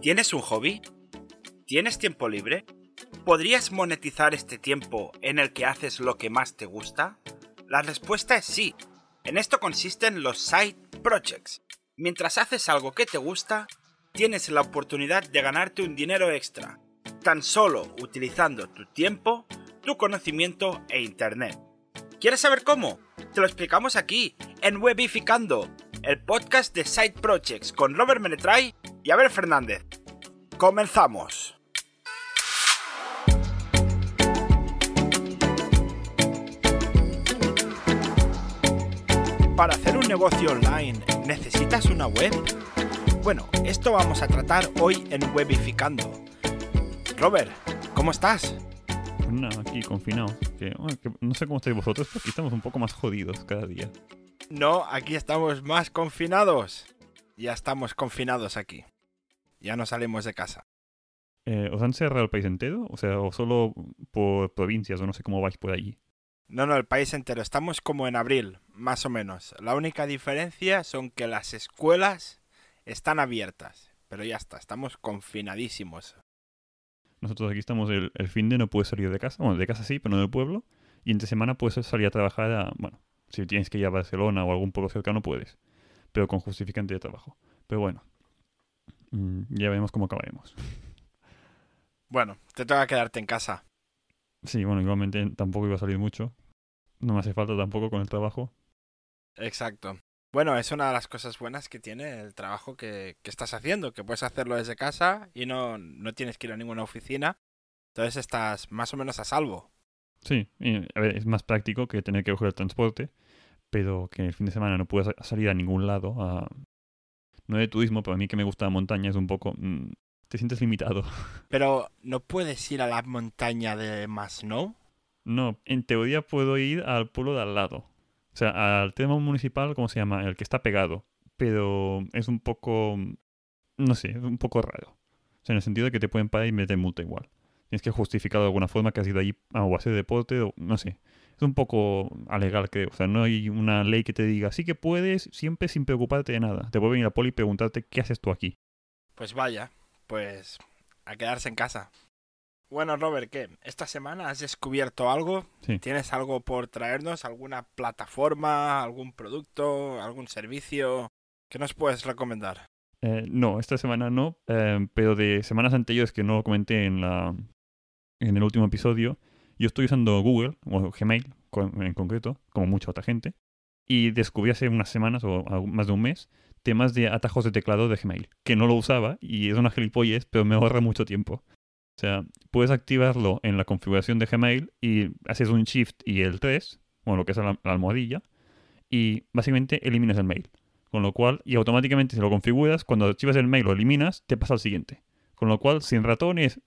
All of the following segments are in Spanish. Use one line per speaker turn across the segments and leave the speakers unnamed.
¿Tienes un hobby? ¿Tienes tiempo libre? ¿Podrías monetizar este tiempo en el que haces lo que más te gusta? La respuesta es sí. En esto consisten los side projects. Mientras haces algo que te gusta, tienes la oportunidad de ganarte un dinero extra, tan solo utilizando tu tiempo, tu conocimiento e internet. ¿Quieres saber cómo? Te lo explicamos aquí, en Webificando, el podcast de Side Projects con Robert Menetray y a ver, Fernández. Comenzamos. Para hacer un negocio online, ¿necesitas una web? Bueno, esto vamos a tratar hoy en Webificando. Robert, ¿cómo estás?
aquí confinado. no sé cómo estáis vosotros, pero aquí estamos un poco más jodidos cada día.
No, aquí estamos más confinados. Ya estamos confinados aquí. Ya no salimos de casa.
Eh, ¿Os han cerrado el país entero? O sea, o solo por provincias, o no sé cómo vais por allí.
No, no, el país entero. Estamos como en abril, más o menos. La única diferencia son que las escuelas están abiertas. Pero ya está, estamos confinadísimos.
Nosotros aquí estamos el, fin de no puedes salir de casa. Bueno, de casa sí, pero no del pueblo. Y entre semana puedes salir a trabajar a... Bueno, si tienes que ir a Barcelona o algún pueblo cercano puedes pero con justificante de trabajo. Pero bueno, mm, ya veremos cómo acabaremos.
Bueno, te toca quedarte en casa.
Sí, bueno, igualmente tampoco iba a salir mucho. No me hace falta tampoco con el trabajo.
Exacto. Bueno, es una de las cosas buenas que tiene el trabajo que, que estás haciendo, que puedes hacerlo desde casa y no, no tienes que ir a ninguna oficina. Entonces estás más o menos a salvo.
Sí, y, a ver, es más práctico que tener que coger el transporte pero que el fin de semana no puedas salir a ningún lado, a... no de turismo, pero a mí que me gusta la montaña es un poco... Mm, te sientes limitado.
Pero no puedes ir a la montaña de
Masnou. No, en teoría puedo ir al pueblo de al lado. O sea, al tema municipal, ¿cómo se llama? El que está pegado. Pero es un poco... Mm, no sé, es un poco raro. O sea, en el sentido de que te pueden parar y meter multa igual. Tienes que justificar de alguna forma que has ido allí a hacer deporte o no sé un poco alegal, creo. O sea, no hay una ley que te diga, así que puedes siempre sin preocuparte de nada. Te puede ir a poli y preguntarte, ¿qué haces tú aquí?
Pues vaya, pues a quedarse en casa. Bueno, Robert, ¿qué? ¿Esta semana has descubierto algo? ¿Tienes algo por traernos? ¿Alguna plataforma? ¿Algún producto? ¿Algún servicio? ¿Qué nos puedes recomendar?
Eh, no, esta semana no, eh, pero de semanas anteriores que no lo comenté en, la, en el último episodio, yo estoy usando Google, o Gmail en concreto, como mucha otra gente, y descubrí hace unas semanas o más de un mes temas de atajos de teclado de Gmail, que no lo usaba y es una gilipollez, pero me ahorra mucho tiempo. O sea, puedes activarlo en la configuración de Gmail y haces un Shift y el 3, o lo que es la, almohadilla, y básicamente eliminas el mail. Con lo cual, y automáticamente si lo configuras, cuando archivas el mail lo eliminas, te pasa al siguiente. Con lo cual, sin ratones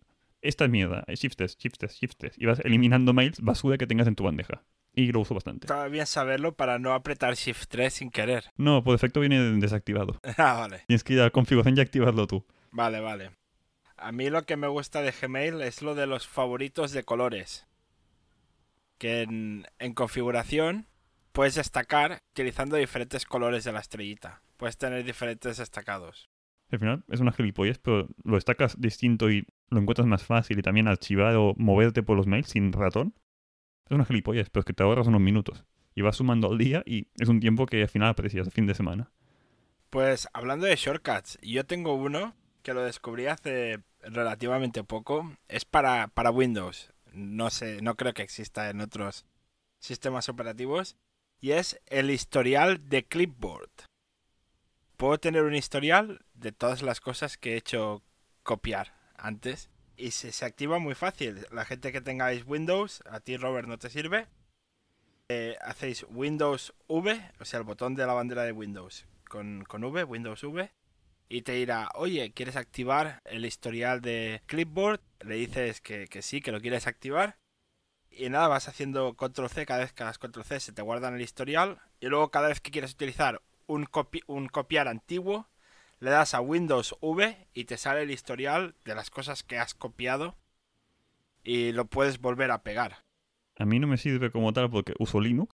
esta es mierda, shift eh, test, shift shift y vas eliminando mails basura que tengas en tu bandeja. Y lo uso bastante.
Estaba bien saberlo para no apretar Shift 3 sin querer.
No, por defecto viene desactivado. ah, vale. Tienes que ir a configuración y activarlo tú.
Vale, vale. A mí lo que me gusta de Gmail es lo de los favoritos de colores. Que en configuración puedes destacar utilizando diferentes colores de la estrellita. Puedes tener diferentes destacados
al final es una gilipollas, pero lo destacas distinto y lo encuentras más fácil y también archivar o moverte por los mails sin ratón. Es una gilipollas, pero es que te ahorras unos minutos. Y vas sumando al día y es un tiempo que al final aprecias, el fin de semana.
Pues hablando de shortcuts, yo tengo uno que lo descubrí hace relativamente poco. Es para, para Windows. No sé, no creo que exista en otros sistemas operativos. Y es el historial de clipboard puedo tener un historial de todas las cosas que he hecho copiar antes. Y se, activa muy fácil. La gente que tengáis Windows, a ti Robert no te sirve. Eh, hacéis Windows V, o sea, el botón de la bandera de Windows con, V, Windows V y te dirá, oye, ¿quieres activar el historial de Clipboard? Le dices que, sí, que lo quieres activar. Y nada, vas haciendo control C, cada vez que hagas control C se te guarda en el historial. Y luego cada vez que quieres utilizar un, copiar antiguo, le das a Windows V y te sale el historial de las cosas que has copiado y lo puedes volver a pegar.
A mí no me sirve como tal porque uso Linux,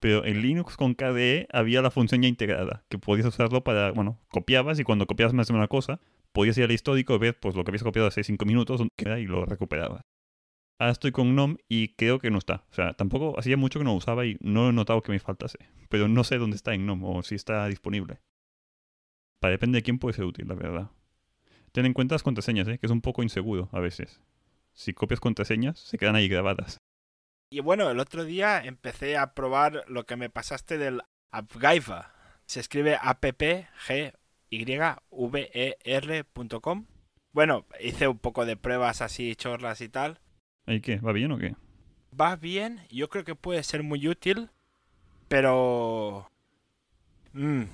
pero en Linux con KDE había la función ya integrada, que podías usarlo para, bueno, copiabas y cuando copiabas más de una cosa, podías ir al histórico y ver pues, lo que habías copiado hace 5 minutos y lo recuperabas ahora estoy con Gnome y creo que no está. O sea, tampoco hacía mucho que no usaba y no he notado que me faltase. Pero no sé dónde está en Gnome o si está disponible. Para depende de quién puede ser útil, la verdad. Ten en cuenta las contraseñas, ¿eh? que es un poco inseguro a veces. Si copias contraseñas, se quedan ahí grabadas.
Y bueno, el otro día empecé a probar lo que me pasaste del Appgiver. Se escribe appgyver.com. Bueno, hice un poco de pruebas así chorlas y tal
¿Y qué? ¿Va bien o qué?
Va bien, yo creo que puede ser muy útil, pero... Mm,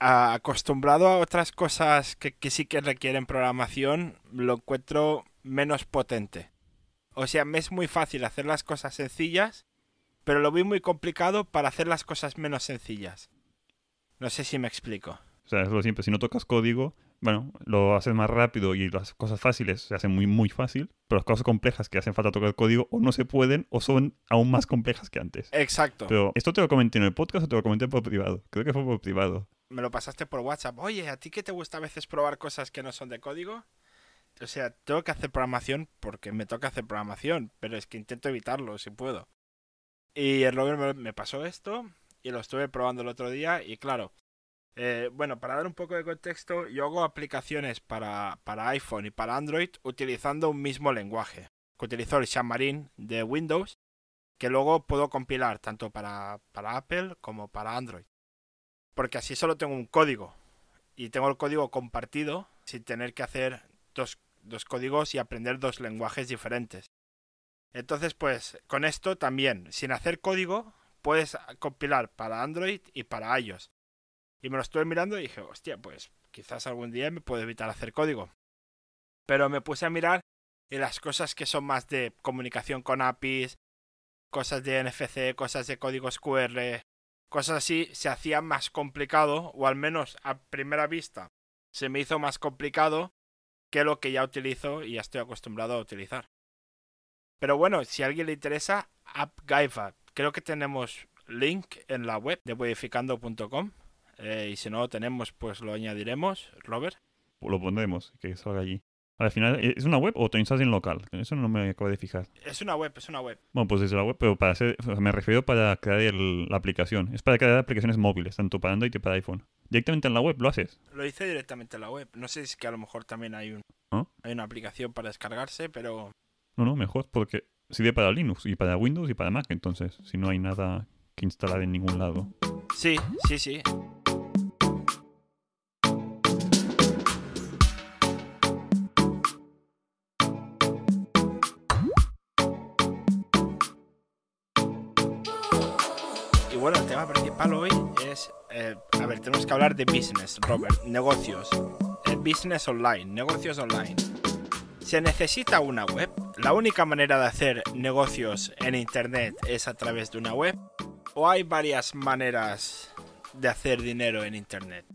acostumbrado a otras cosas que, que sí que requieren programación, lo encuentro menos potente. O sea, me es muy fácil hacer las cosas sencillas, pero lo vi muy complicado para hacer las cosas menos sencillas. No sé si me explico.
O sea, es lo siempre, si no tocas código, bueno, lo haces más rápido y las cosas fáciles se hacen muy, muy fácil, pero las cosas complejas que hacen falta tocar el código o no se pueden o son aún más complejas que antes. Exacto. Pero esto te lo comenté en el podcast o te lo comenté por privado. Creo que fue por privado.
Me lo pasaste por WhatsApp. Oye, ¿a ti qué te gusta a veces probar cosas que no son de código? O sea, tengo que hacer programación porque me toca hacer programación, pero es que intento evitarlo si puedo. Y el Robert me pasó esto y lo estuve probando el otro día y claro, eh, bueno, para dar un poco de contexto, yo hago aplicaciones para, iPhone y para Android utilizando un mismo lenguaje, que utilizó el Xamarin de Windows, que luego puedo compilar tanto para, Apple como para Android. Porque así solo tengo un código y tengo el código compartido sin tener que hacer dos, dos códigos y aprender dos lenguajes diferentes. Entonces, pues con esto también, sin hacer código, puedes compilar para Android y para iOS. Y me lo estuve mirando y dije, hostia, pues quizás algún día me puedo evitar hacer código. Pero me puse a mirar y las cosas que son más de comunicación con APIs, cosas de NFC, cosas de códigos QR, cosas así, se hacían más complicado, o al menos a primera vista se me hizo más complicado que lo que ya utilizo y ya estoy acostumbrado a utilizar. Pero bueno, si a alguien le interesa, AppGaiva, Creo que tenemos link en la web de modificando.com eh, y si no lo tenemos, pues lo añadiremos, Robert.
Lo pondremos, que salga allí. Al final, ¿e-, ¿es una web o te instalas en local? Eso no me acabo de fijar.
Es una web, es una web.
Bueno, pues es la web, pero para me refiero para crear la aplicación. Es para crear aplicaciones móviles, tanto para Android y para iPhone. ¿Directamente en la web lo haces?
Lo hice directamente en la web. No sé si es que a lo mejor también hay, un, hay una aplicación para descargarse, pero...
No, no, mejor, porque sirve para Linux y para Windows y para Mac, entonces, si no hay nada que instalar en ningún lado.
Sí, sí, sí. bueno, el tema principal hoy es, eh, a ver, tenemos que hablar de business, Robert, negocios, el eh, business online, negocios online. Se necesita una web. La única manera de hacer negocios en Internet es a través de una web. ¿O hay varias maneras de hacer dinero en Internet?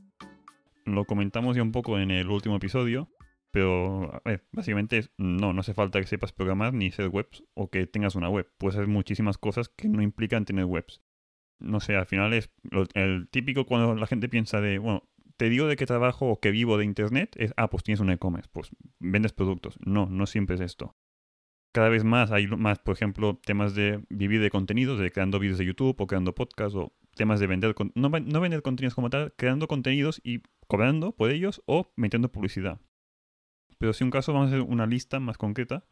Lo comentamos ya un poco en el último episodio, pero a ver, básicamente no, no hace falta que sepas programar ni ser webs o que tengas una web. Puedes hacer muchísimas cosas que no implican tener webs no sé, al final es el típico cuando la gente piensa de, bueno, te digo de qué trabajo o que vivo de Internet, es, ah, pues tienes un e-commerce, pues vendes productos. No, no siempre es esto. Cada vez más hay más, por ejemplo, temas de vivir de contenidos, de creando vídeos de YouTube o creando podcasts o temas de vender, no vender contenidos como tal, creando contenidos y cobrando por ellos o metiendo publicidad. Pero si un caso vamos a hacer una lista más concreta,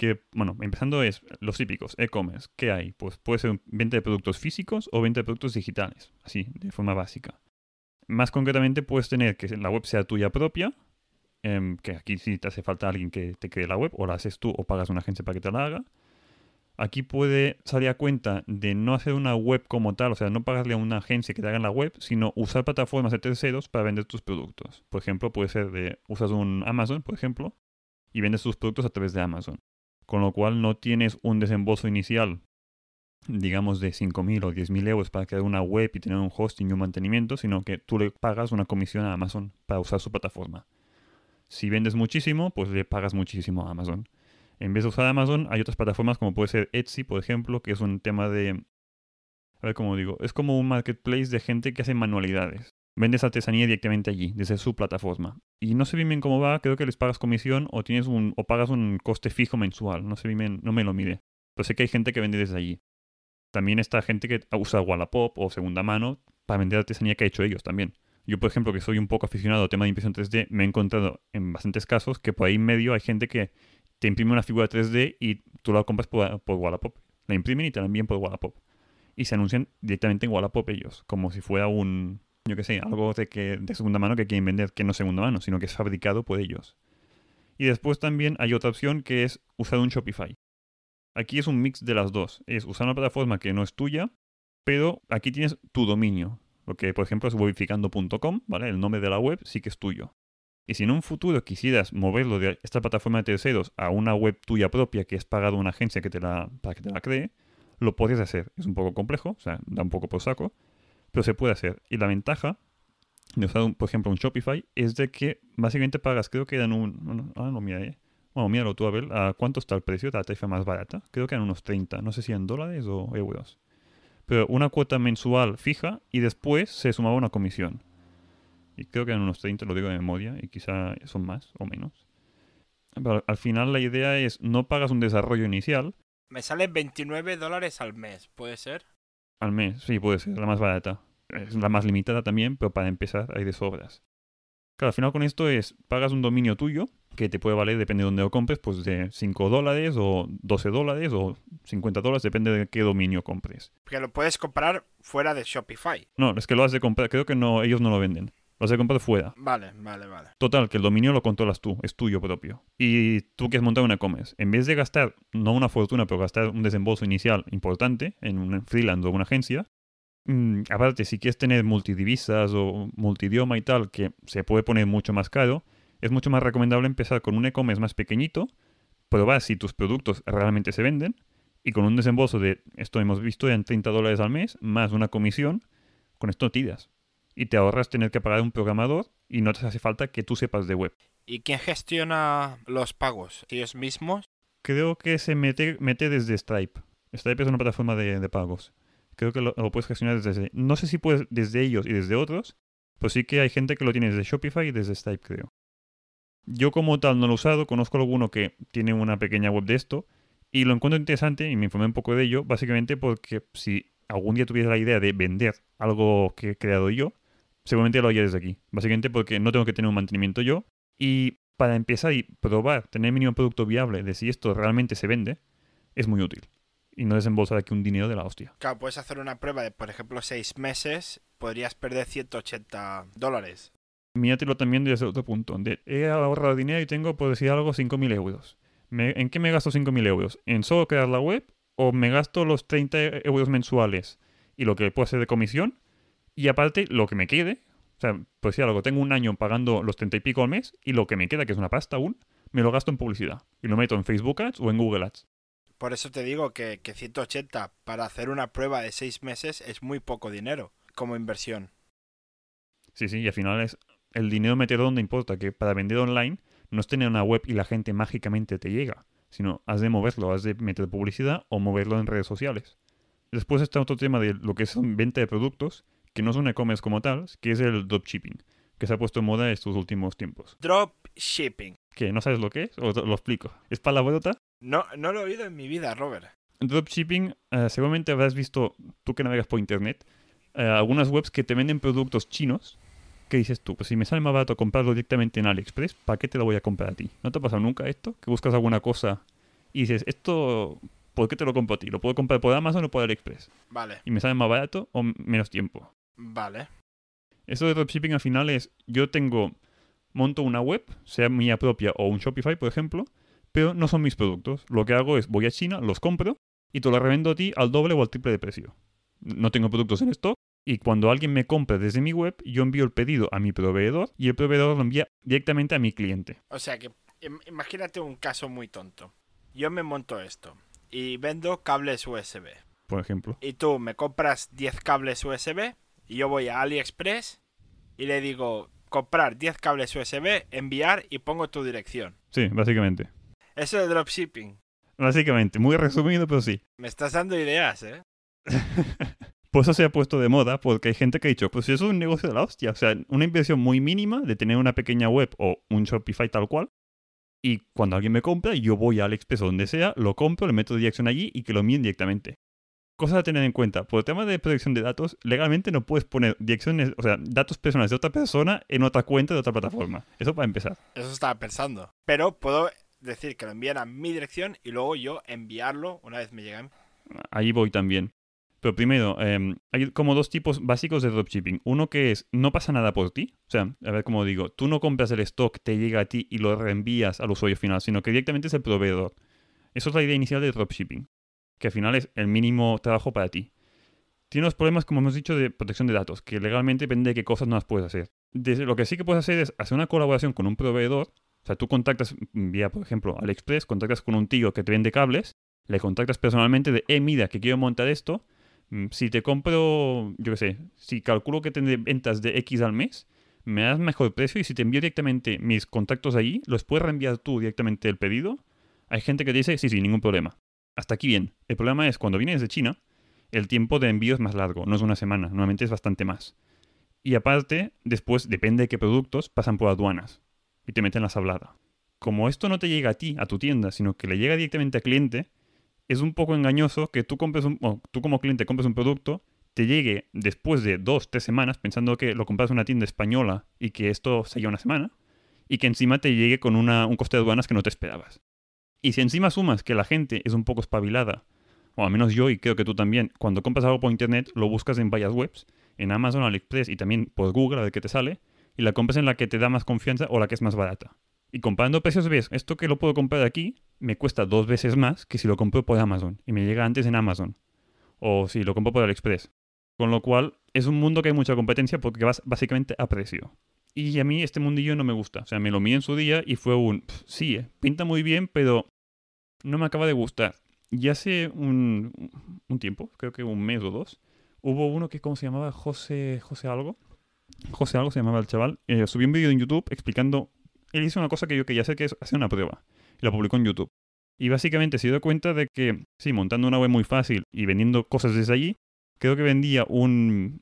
que, bueno, empezando es los típicos, e-commerce, ¿qué hay? Pues puede ser venta de productos físicos o venta de productos digitales, así, de forma básica. Más concretamente puedes tener que la web sea tuya propia, em, que aquí sí te hace falta alguien que te cree la web, o la haces tú o pagas a una agencia para que te la haga. Aquí puede salir a cuenta de no hacer una web como tal, o sea, no pagarle a una agencia que te haga la web, sino usar plataformas de terceros para vender tus productos. Por ejemplo, puede ser de, usas un Amazon, por ejemplo, y vendes tus productos a través de Amazon con lo cual no tienes un desembolso inicial, digamos, de 5.000 o 10.000 euros para crear una web y tener un hosting y un mantenimiento, sino que tú le pagas una comisión a Amazon para usar su plataforma. Si vendes muchísimo, pues le pagas muchísimo a Amazon. En vez de usar Amazon, hay otras plataformas como puede ser Etsy, por ejemplo, que es un tema de... A ver cómo digo, es como un marketplace de gente que hace manualidades vendes artesanía directamente allí, desde su plataforma. Y no sé bien cómo va, creo que les pagas comisión o, tienes un, o pagas un coste fijo mensual, no sé bien, no me lo mire. Pero sé que hay gente que vende desde allí. También está gente que usa Wallapop o segunda mano para vender artesanía que ha hecho ellos también. Yo, por ejemplo, que soy un poco aficionado al tema de impresión 3D, me he encontrado en bastantes casos que por ahí en medio hay gente que te imprime una figura 3D y tú la compras por, por Wallapop. La imprimen y te la envían por Wallapop. Y se anuncian directamente en Wallapop ellos, como si fuera un, yo qué sé, algo de, que, de segunda mano que quieren vender, que no es segunda mano, sino que es fabricado por ellos. Y después también hay otra opción que es usar un Shopify. Aquí es un mix de las dos. Es usar una plataforma que no es tuya, pero aquí tienes tu dominio. Lo que, por ejemplo, es webificando.com, ¿vale? El nombre de la web sí que es tuyo. Y si en un futuro quisieras moverlo de esta plataforma de terceros a una web tuya propia que es pagada una agencia que te la, para que te la cree, lo podrías hacer. Es un poco complejo, o sea, da un poco por saco, pero se puede hacer. Y la ventaja de usar, por ejemplo, un Shopify es de que básicamente pagas, creo que eran un... ah, no, mira, eh. Bueno, míralo tú, Abel, ¿a cuánto está el precio de la tarifa más barata? Creo que eran unos 30, no sé si en dólares o euros. Pero una cuota mensual fija y después se sumaba una comisión. Y creo que eran unos 30, lo digo de memoria, y quizá son más o menos. Pero al final la idea es, no pagas un desarrollo inicial.
Me sale 29 dólares al mes, ¿puede ser?
al mes, sí, puede ser, la más barata. Es la más limitada también, pero para empezar hay de sobras. Claro, al final con esto es, pagas un dominio tuyo, que te puede valer, depende de dónde lo compres, pues de 5 dólares o 12 dólares o 50 dólares, depende de qué dominio compres.
Porque lo puedes comprar fuera de Shopify.
No, es que lo has de comprar, creo que no, ellos no lo venden. Los he comprado fuera.
Vale, vale, vale.
Total, que el dominio lo controlas tú, es tuyo propio. Y tú quieres montar una e-commerce. En vez de gastar, no una fortuna, pero gastar un desembolso inicial importante en un freelance o una agencia, mm, aparte, si quieres tener multidivisas o multidioma y tal, que se puede poner mucho más caro, es mucho más recomendable empezar con un e-commerce más pequeñito, probar si tus productos realmente se venden, y con un desembolso de, esto hemos visto, en 30 dólares al mes, más una comisión, con esto tiras y te ahorras tener que pagar un programador y no te hace falta que tú sepas de web.
¿Y quién gestiona los pagos? ¿Ellos mismos?
Creo que se mete, desde Stripe. Stripe es una plataforma de, pagos. Creo que lo, puedes gestionar desde... No sé si puedes desde ellos y desde otros, pues sí que hay gente que lo tiene desde Shopify y desde Stripe, creo. Yo como tal no lo he usado, conozco alguno que tiene una pequeña web de esto y lo encuentro interesante y me informé un poco de ello, básicamente porque si algún día tuviera la idea de vender algo que he creado yo, seguramente lo haría desde aquí. Básicamente porque no tengo que tener un mantenimiento yo. Y para empezar y probar, tener mínimo producto viable de si esto realmente se vende, es muy útil. Y no desembolsar aquí un dinero de la hostia.
Claro, puedes hacer una prueba de, por ejemplo, seis meses, podrías perder 180 dólares.
Míratelo también desde otro punto. De, he ahorrado dinero y tengo, por decir algo, 5.000 euros. ¿En qué me gasto 5.000 euros? ¿En solo crear la web? ¿O me gasto los 30 euros mensuales y lo que puedo hacer de comisión? Y aparte, lo que me quede, o sea, pues si algo, tengo un año pagando los treinta y pico al mes y lo que me queda, que es una pasta aún, me lo gasto en publicidad y lo meto en Facebook Ads o en Google Ads.
Por eso te digo que, 180 para hacer una prueba de seis meses es muy poco dinero como inversión.
Sí, sí, y al final es el dinero meter donde importa, que para vender online no es tener una web y la gente mágicamente te llega, sino has de moverlo, has de meter publicidad o moverlo en redes sociales. Después está otro tema de lo que son venta de productos, que no son e-commerce como tal, que es el dropshipping, que se ha puesto en moda estos últimos tiempos. Dropshipping. ¿Qué? ¿No sabes lo que es? Os lo explico? ¿Es palabrota?
No, no lo he oído en mi vida, Robert.
Dropshipping, eh, seguramente habrás visto, tú que navegas por internet, eh, algunas webs que te venden productos chinos que dices tú? Pues si me sale más barato comprarlo directamente en AliExpress, ¿para qué te lo voy a comprar a ti? ¿No te ha pasado nunca esto? Que buscas alguna cosa y dices, esto, ¿por qué te lo compro a ti? ¿Lo puedo comprar por Amazon o por AliExpress? Vale. Y me sale más barato o menos tiempo. Vale. Eso de dropshipping al final es, yo tengo, monto una web, sea mía propia o un Shopify, por ejemplo, pero no son mis productos. Lo que hago es, voy a China, los compro y te los revendo a ti al doble o al triple de precio. No tengo productos en stock y cuando alguien me compra desde mi web, yo envío el pedido a mi proveedor y el proveedor lo envía directamente a mi cliente.
O sea que, imagínate un caso muy tonto. Yo me monto esto y vendo cables USB. Por ejemplo. Y tú me compras 10 cables USB y yo voy a AliExpress y le digo comprar 10 cables USB, enviar y pongo tu dirección.
Sí, básicamente.
Eso es dropshipping.
Básicamente, muy resumido, pero sí.
Me estás dando ideas, ¿eh?
pues eso se ha puesto de moda porque hay gente que ha dicho, pues eso es un negocio de la hostia. O sea, una inversión muy mínima de tener una pequeña web o un Shopify tal cual. Y cuando alguien me compra, yo voy a AliExpress o donde sea, lo compro, le meto dirección allí y que lo mien directamente cosas a tener en cuenta. Por el tema de protección de datos, legalmente no puedes poner direcciones, o sea, datos personales de otra persona en otra cuenta de otra plataforma. Eso para empezar.
Eso estaba pensando. Pero puedo decir que lo envían a mi dirección y luego yo enviarlo una vez me llegan.
Ahí voy también. Pero primero, em, hay como dos tipos básicos de dropshipping. Uno que es, no pasa nada por ti. O sea, a ver cómo digo, tú no compras el stock, te llega a ti y lo reenvías al usuario final, sino que directamente es el proveedor. eso es la idea inicial de dropshipping que al final es el mínimo trabajo para ti. Tiene unos problemas, como hemos dicho, de protección de datos, que legalmente depende de qué cosas no las puedes hacer. lo que sí que puedes hacer es hacer una colaboración con un proveedor. O sea, tú contactas vía, por ejemplo, AliExpress, contactas con un tío que te vende cables, le contactas personalmente de, eh, mira, que quiero montar esto. Mm, si te compro, yo qué sé, si calculo que tendré ventas de X al mes, me das mejor precio y si te envío directamente mis contactos ahí, los puedes reenviar tú directamente el pedido. Hay gente que dice, sí, sí, ningún problema. Hasta aquí bien. El problema es cuando vienes de China, el tiempo de envío es más largo, no es una semana, normalmente es bastante más. Y aparte, después, depende de qué productos, pasan por aduanas y te meten la sablada. Como esto no te llega a ti, a tu tienda, sino que le llega directamente al cliente, es un poco engañoso que tú, compres un, tú como cliente compres un producto, te llegue después de dos, tres semanas, pensando que lo compras en una tienda española y que esto lleva una semana, y que encima te llegue con un coste de aduanas que no te esperabas. Y si encima sumas que la gente es un poco espabilada, o al menos yo y creo que tú también, cuando compras algo por internet lo buscas en varias webs, en Amazon, AliExpress y también por Google, a ver qué te sale, y la compras en la que te da más confianza o la que es más barata. Y comparando precios ves, esto que lo puedo comprar aquí me cuesta dos veces más que si lo compro por Amazon y me llega antes en Amazon, o si lo compro por AliExpress. Con lo cual es un mundo que hay mucha competencia porque vas básicamente a precio. Y a mí este mundillo no me gusta. O sea, me lo miré en su día y fue un, sí, eh, pinta muy bien, pero no me acaba de gustar. Y hace un, un, tiempo, creo que un mes o dos, hubo uno que, ¿cómo se llamaba? José, José algo. José algo se llamaba el chaval. Eh, subió un vídeo en YouTube explicando, él hizo una cosa que yo quería sé que es hacer una prueba. Y la publicó en YouTube. Y básicamente se dio cuenta de que, sí, montando una web muy fácil y vendiendo cosas desde allí, creo que vendía un,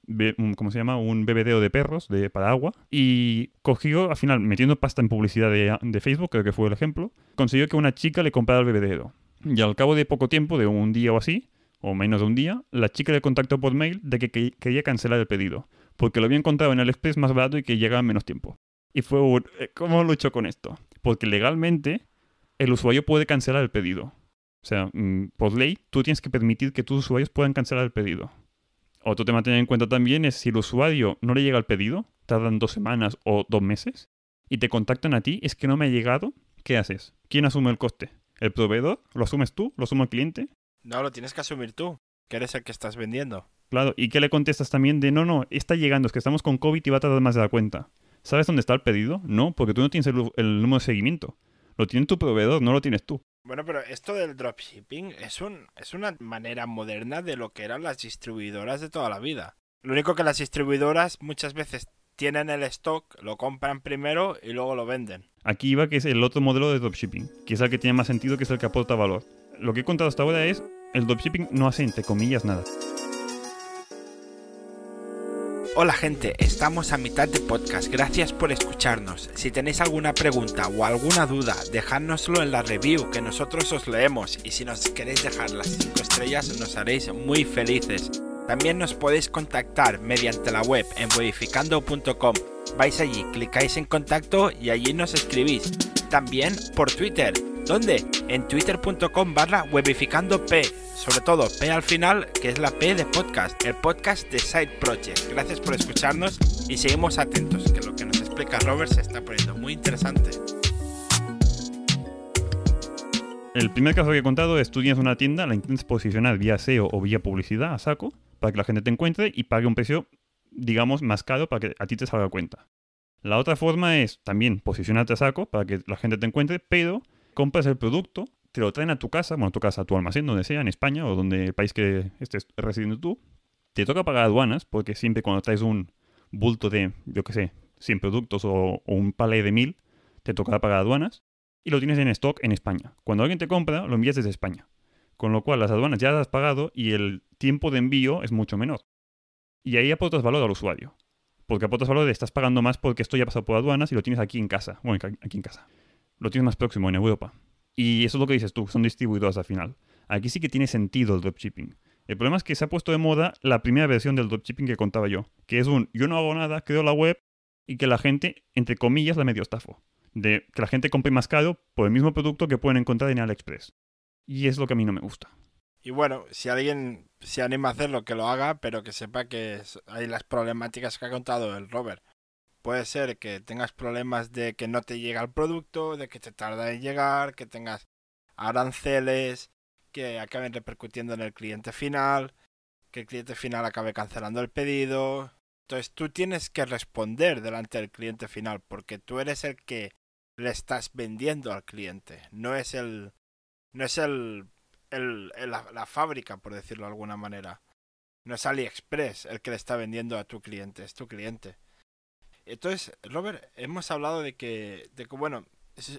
¿cómo se llama? Un bebedero de perros de, para agua y cogió, al final, metiendo pasta en publicidad de, Facebook, creo que fue el ejemplo, consiguió que una chica le comprara el bebedero. Y al cabo de poco tiempo, de un día o así, o menos de un día, la chica le contactó por mail de que, quería cancelar el pedido, porque lo había encontrado en el Express más barato y que llegaba en menos tiempo. Y fue, eh, ¿cómo luchó con esto? Porque legalmente el usuario puede cancelar el pedido. O sea, mm, por ley, tú tienes que permitir que tus usuarios puedan cancelar el pedido. Otro tema a tener en cuenta también es si el usuario no le llega el pedido, tardan dos semanas o dos meses, y te contactan a ti, es que no me ha llegado, ¿qué haces? ¿Quién asume el coste? ¿El proveedor? ¿Lo asumes tú? ¿Lo asume el cliente?
No, lo tienes que asumir tú, que eres el que estás vendiendo.
Claro, ¿y qué le contestas también de no, no, está llegando, es que estamos con COVID y va a tardar más de la cuenta? ¿Sabes dónde está el pedido? No, porque tú no tienes el número de seguimiento. Lo tiene tu proveedor, no lo tienes tú.
Bueno, pero esto del dropshipping es, un, es una manera moderna de lo que eran las distribuidoras de toda la vida. Lo único que las distribuidoras muchas veces tienen el stock, lo compran primero y luego lo venden.
Aquí iba que es el otro modelo de dropshipping, que es el que tiene más sentido, que es el que aporta valor. Lo que he contado hasta ahora es, el dropshipping no hace entre comillas nada.
Hola gente, estamos a mitad de podcast, gracias por escucharnos. Si tenéis alguna pregunta o alguna duda, dejádnoslo en la review que nosotros os leemos y si nos queréis dejar las 5 estrellas nos haréis muy felices. También nos podéis contactar mediante la web en modificando.com. Vais allí, clicáis en contacto y allí nos escribís. También por Twitter ¿Dónde? En twitter.com barra webificando P. Sobre todo, P al final, que es la P de podcast, el podcast de Side Project. Gracias por escucharnos y seguimos atentos, que lo que nos explica Robert se está poniendo muy interesante.
El primer caso que he contado es tú tienes una tienda, la intentas posicionar vía SEO o vía publicidad a saco para que la gente te encuentre y pague un precio, digamos, más caro para que a ti te salga cuenta. La otra forma es también posicionarte a saco para que la gente te encuentre, pero compras el producto, te lo traen a tu casa, bueno, a tu casa, a tu almacén, donde sea, en España o donde el país que estés residiendo tú, te toca pagar aduanas, porque siempre cuando traes un bulto de, yo qué sé, 100 productos o, un palé de 1000, te toca pagar aduanas y lo tienes en stock en España. Cuando alguien te compra, lo envías desde España. Con lo cual, las aduanas ya las has pagado y el tiempo de envío es mucho menor. Y ahí aportas valor al usuario. Porque aportas valor de estás pagando más porque esto ya ha pasado por aduanas y lo tienes aquí en casa. Bueno, aquí en casa lo tienes más próximo en Europa. Y eso es lo que dices tú, son distribuidoras al final. Aquí sí que tiene sentido el dropshipping. El problema es que se ha puesto de moda la primera versión del dropshipping que contaba yo, que es un yo no hago nada, creo la web y que la gente, entre comillas, la medio estafo. De que la gente compre más caro por el mismo producto que pueden encontrar en AliExpress. Y es lo que a mí no me gusta.
Y bueno, si alguien se anima a hacerlo, que lo haga, pero que sepa que hay las problemáticas que ha contado el Robert puede ser que tengas problemas de que no te llega el producto, de que te tarda en llegar, que tengas aranceles que acaben repercutiendo en el cliente final, que el cliente final acabe cancelando el pedido. Entonces tú tienes que responder delante del cliente final porque tú eres el que le estás vendiendo al cliente, no es el no es el, la, la fábrica por decirlo de alguna manera. No es AliExpress el que le está vendiendo a tu cliente, es tu cliente entonces, Robert, hemos hablado de que, bueno,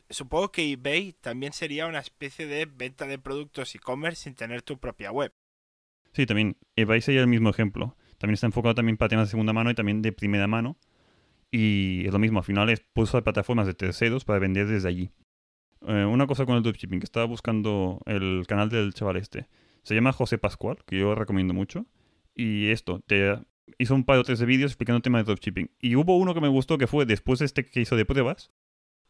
supongo que eBay también sería una especie de venta de productos e-commerce sin tener tu
propia web. Sí, también eBay sería el mismo ejemplo. También está enfocado también para temas de segunda mano y también de primera mano. Y es lo mismo, al final es pulso de plataformas de terceros para vender desde allí. Eh, una cosa con el dropshipping, que estaba buscando el canal del chaval este. Se llama José Pascual, que yo recomiendo mucho. Y esto, te hizo un par o tres de vídeos explicando temas de dropshipping. Y hubo uno que me gustó que fue después de este que hizo de pruebas,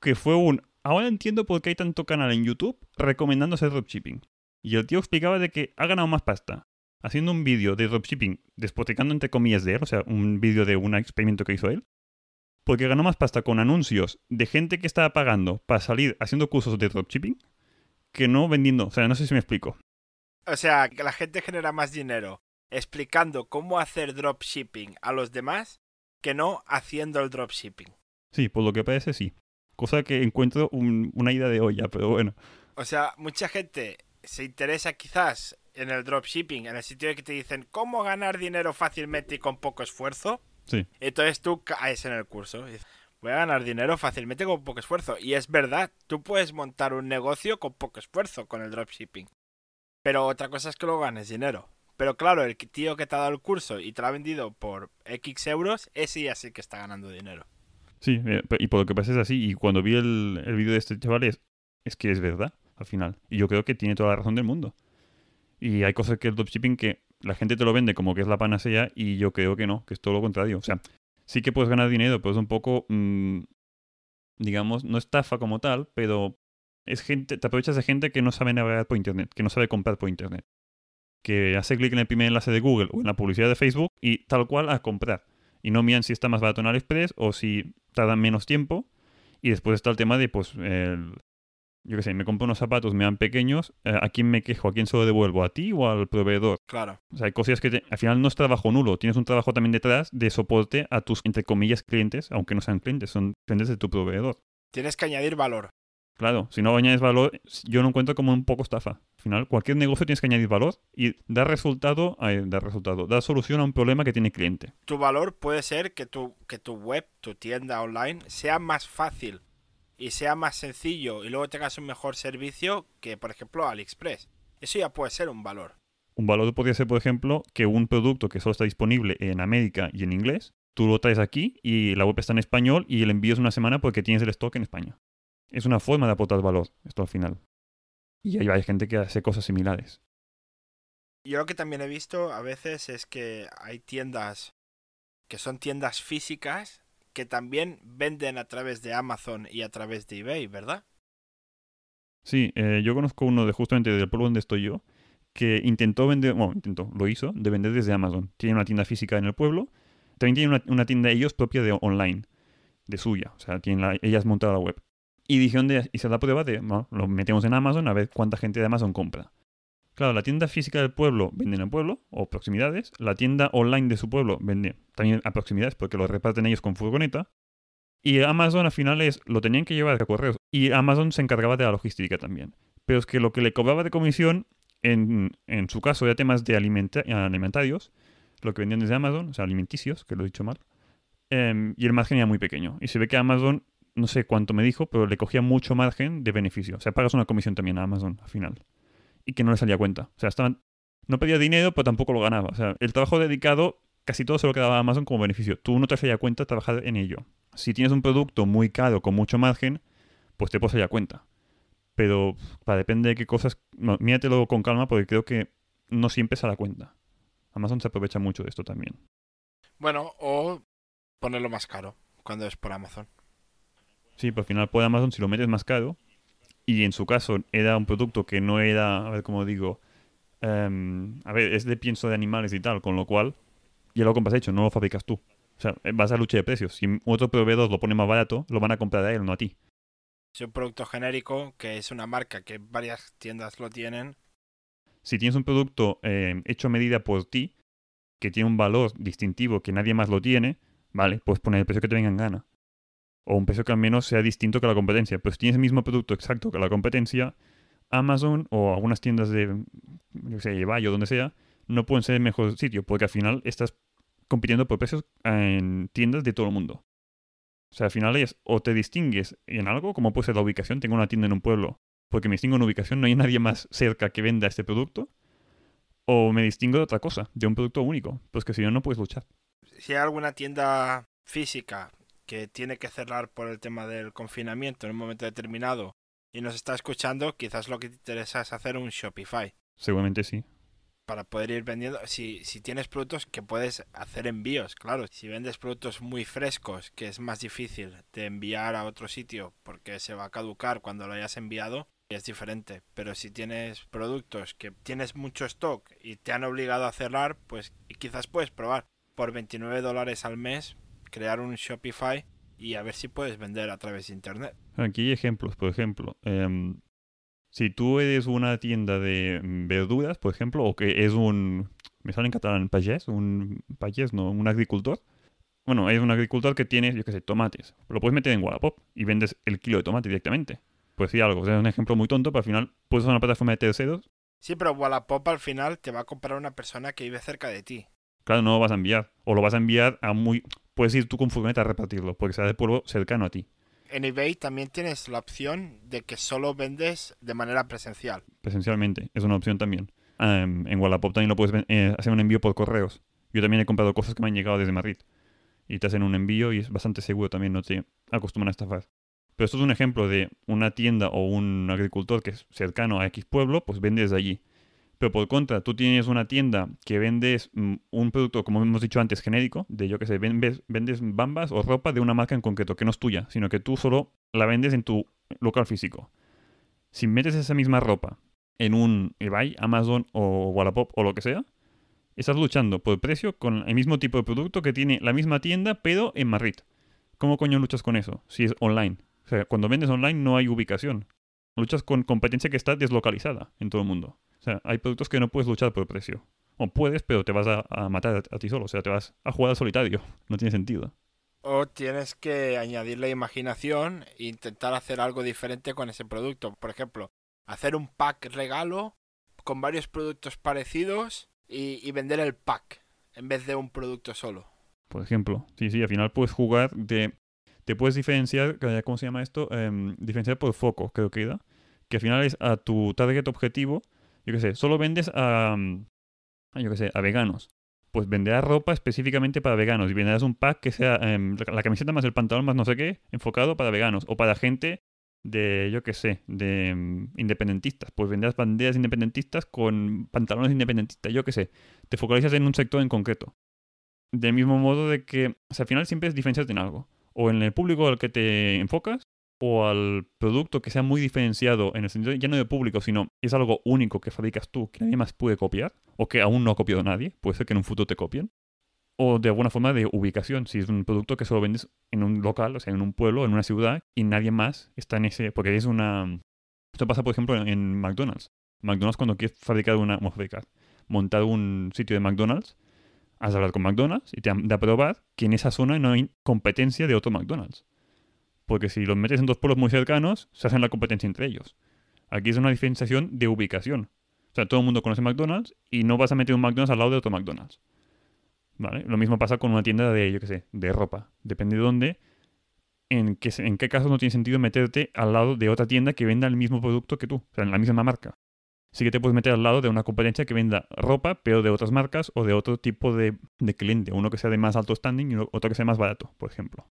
que fue un, ahora entiendo por qué hay tanto canal en YouTube recomendando hacer dropshipping. Y el tío explicaba de que ha ganado más pasta haciendo un vídeo de dropshipping, despotecando entre comillas de él, o sea, un vídeo de un experimento que hizo él, porque ganó más pasta con anuncios de gente que estaba pagando para salir haciendo cursos de dropshipping que no vendiendo. O sea, no sé si me explico.
O sea, que la gente genera más dinero explicando cómo hacer dropshipping a los demás que no haciendo el dropshipping.
Sí, por lo que parece sí. Cosa que encuentro una idea de olla, pero bueno.
O sea, mucha gente se interesa quizás en el dropshipping, en el sitio de que te dicen cómo ganar dinero fácilmente y con poco esfuerzo. Sí. Entonces tú caes en el curso. Voy a ganar dinero fácilmente con poco esfuerzo. Y es verdad, tú puedes montar un negocio con poco esfuerzo con el dropshipping. Pero otra cosa es que lo ganes dinero. Pero claro, el tío que te ha dado el curso y te lo ha vendido por X euros, ese ya sí que está ganando dinero.
Sí, eh, y por lo que pasa es así. Y cuando vi el, vídeo de este chaval, es, que es verdad, al final. Y yo creo que tiene toda la razón del mundo. Y hay cosas que el dropshipping que la gente te lo vende como que es la panacea y yo creo que no, que es todo lo contrario. O sea, sí que puedes ganar dinero, pero es un poco, mm, digamos, no estafa como tal, pero es gente, te aprovechas de gente que no sabe navegar por Internet, que no sabe comprar por Internet que hace clic en el primer enlace de Google o en la publicidad de Facebook y tal cual a comprar. Y no miran si está más barato en AliExpress o si tardan menos tiempo. Y después está el tema de, pues, yo qué sé, me compro unos zapatos, me dan pequeños, eh, ¿a quién me quejo? ¿A quién se lo devuelvo? ¿A ti o al proveedor? Claro. O sea, hay cosas que al final no es trabajo nulo, tienes un trabajo también detrás de soporte a tus, entre comillas, clientes, aunque no sean clientes, son clientes de tu proveedor.
Tienes que añadir valor.
Claro, si no añades valor, yo lo encuentro como un poco estafa. Al final, cualquier negocio tienes que añadir valor y dar resultado, eh, dar resultado, solución a un problema que tiene el cliente.
Tu valor puede ser que tu, que tu web, tu tienda online, sea más fácil y sea más sencillo y luego tengas un mejor servicio que, por ejemplo, AliExpress. Eso ya puede ser un valor.
Un valor podría ser, por ejemplo, que un producto que solo está disponible en América y en inglés, tú lo traes aquí y la web está en español y el envío es una semana porque tienes el stock en España. Es una forma de aportar valor, esto al final. Y hay, gente que hace cosas similares.
Yo lo que también he visto a veces es que hay tiendas que son tiendas físicas que también venden a través de Amazon y a través de eBay, ¿verdad?
Sí, eh, yo conozco uno de justamente del pueblo donde estoy yo que intentó vender, bueno, intentó, lo hizo, de vender desde Amazon. Tiene una tienda física en el pueblo, también tiene una, una tienda ellos propia de online, de suya, o sea, tienen ellas montada la web. Y y se da prueba de, bueno, lo metemos en Amazon a ver cuánta gente de Amazon compra. Claro, la tienda física del pueblo vende en el pueblo o proximidades, la tienda online de su pueblo vende también a proximidades porque lo reparten ellos con furgoneta. Y Amazon al final lo tenían que llevar a correos y Amazon se encargaba de la logística también. Pero es que lo que le cobraba de comisión, en, su caso, ya temas de alimentarios, lo que vendían desde Amazon, o sea, alimenticios, que lo he dicho mal, em, y el margen era muy pequeño. Y se ve que Amazon no sé cuánto me dijo, pero le cogía mucho margen de beneficio. O sea, pagas una comisión también a Amazon al final. Y que no le salía cuenta. O sea, estaban, no pedía dinero, pero tampoco lo ganaba. O sea, el trabajo dedicado casi todo se lo quedaba a Amazon como beneficio. Tú no te salía cuenta trabajar en ello. Si tienes un producto muy caro con mucho margen, pues te puedes a cuenta. Pero para depende de qué cosas, míratelo con calma porque creo que no siempre sale la cuenta. Amazon se aprovecha mucho de esto también.
Bueno, o ponerlo más caro cuando es por Amazon.
Sí, pero pues, al final por Amazon si lo metes más caro y en su caso era un producto que no era, a ver cómo digo, em, a ver, es de pienso de animales y tal, con lo cual ya lo compras hecho, no lo fabricas tú. O sea, eh, vas a lucha de precios. Si otro proveedor lo pone más barato, lo van a comprar a él, no a ti.
Es un producto genérico que es una marca que varias tiendas lo tienen.
Si tienes un producto em, hecho a medida por ti, que tiene un valor distintivo que nadie más lo tiene, vale, pues poner el precio que te venga en gana o un precio que al menos sea distinto que la competencia. Pues si tienes el mismo producto exacto que la competencia, Amazon o algunas tiendas de, yo sé, Ebay o donde sea, no pueden ser el mejor sitio, porque al final estás compitiendo por precios ah, en tiendas de todo el mundo. O sea, al final es o te distingues en algo, como puede ser la ubicación. Tengo una tienda en un pueblo, porque me distingo en ubicación, no hay nadie más cerca que venda este producto. O me distingo de otra cosa, de un producto único. Pues que si no, no puedes luchar.
Si hay alguna tienda física que tiene que cerrar por el tema del confinamiento en un momento determinado y nos está escuchando, quizás lo que te interesa es hacer un Shopify.
Seguramente sí.
Para poder ir vendiendo, si, si tienes productos que puedes hacer envíos, claro. Si vendes productos muy frescos, que es más difícil de enviar a otro sitio porque se va a caducar cuando lo hayas enviado, es diferente. Pero si tienes productos que tienes mucho stock y te han obligado a cerrar, pues quizás puedes probar por 29 dólares al mes crear un Shopify y a ver si puedes vender a través de Internet.
Aquí hay ejemplos, por ejemplo. Em, si tú eres una tienda de mm, verduras, por ejemplo, o que es un, me sale en catalán, payés, un payés, no, un agricultor. Bueno, es un agricultor que tiene, yo qué sé, tomates. Lo puedes meter en Wallapop y vendes el kilo de tomate directamente. Pues sí, algo. O sea, es un ejemplo muy tonto, pero al final puedes usar una plataforma de terceros.
Sí, pero Wallapop al final te va a comprar una persona que vive cerca de ti.
Claro, no lo vas a enviar. O lo vas a enviar a muy puedes ir tú con furgoneta a repartirlo, porque sea de pueblo cercano a ti.
En eBay también tienes la opción de que solo vendes de manera presencial.
Presencialmente, es una opción también. en Wallapop también lo puedes eh, hacer un envío por correos. Yo también he comprado cosas que me han llegado desde Madrid. Y te hacen un envío y es bastante seguro también, no te acostumbran a estafar. Pero esto es un ejemplo de una tienda o un agricultor que es cercano a X pueblo, pues vende desde allí. Pero por contra, tú tienes una tienda que vendes mm, un producto, como hemos dicho antes, genérico, de yo que sé, vendes, vendes bambas o ropa de una marca en concreto, que no es tuya, sino que tú solo la vendes en tu local físico. Si metes esa misma ropa en un eBay, Amazon o Wallapop o lo que sea, estás luchando por precio con el mismo tipo de producto que tiene la misma tienda, pero en Madrid. ¿Cómo coño luchas con eso si es online? O sea, cuando vendes online no hay ubicación. Luchas con competencia que está deslocalizada en todo el mundo. O sea, hay productos que no puedes luchar por el precio. O puedes, pero te vas a, matar a, ti solo. O sea, te vas a jugar solitario. No tiene sentido.
O tienes que añadirle imaginación e intentar hacer algo diferente con ese producto. Por ejemplo, hacer un pack regalo con varios productos parecidos y, vender el pack en vez de un producto solo.
Por ejemplo, sí, sí, al final puedes jugar de... Te puedes diferenciar, ¿cómo se llama esto? Em, diferenciar por foco, creo que era. Que al final es a tu target objetivo yo qué sé, solo vendes a, mm, yo qué sé, a veganos. Pues venderás ropa específicamente para veganos y venderás un pack que sea em, la camiseta más el pantalón más no sé qué, enfocado para veganos o para gente de, yo qué sé, de em, independentistas. Pues venderás banderas independentistas con pantalones independentistas, yo qué sé. Te focalizas en un sector en concreto. Del mismo modo de que, o sea, al final siempre es diferenciarte en algo. O en el público al que te enfocas, o al producto que sea muy diferenciado en el sentido ya no de público, sino es algo único que fabricas tú, que nadie más puede copiar, o que aún no ha copiado nadie, puede ser que en un futuro te copien, o de alguna forma de ubicación, si es un producto que solo vendes en un local, o sea, en un pueblo, en una ciudad, y nadie más está en ese, porque es una... Esto pasa, por ejemplo, en McDonald's. McDonald's cuando quieres fabricar una... Bueno, fabricar, montar un sitio de McDonald's, has hablar con McDonald's y te han de aprobar que en esa zona no hay competencia de otro McDonald's. Porque si los metes en dos pueblos muy cercanos, se hacen la competencia entre ellos. Aquí es una diferenciación de ubicación. O sea, todo el mundo conoce McDonald's y no vas a meter un McDonald's al lado de otro McDonald's. ¿Vale? Lo mismo pasa con una tienda de, yo qué sé, de ropa. Depende de dónde, en qué, en qué caso no tiene sentido meterte al lado de otra tienda que venda el mismo producto que tú, o sea, en la misma marca. Sí que te puedes meter al lado de una competencia que venda ropa, pero de otras marcas o de otro tipo de, de cliente. Uno que sea de más alto standing y otro que sea más barato, por ejemplo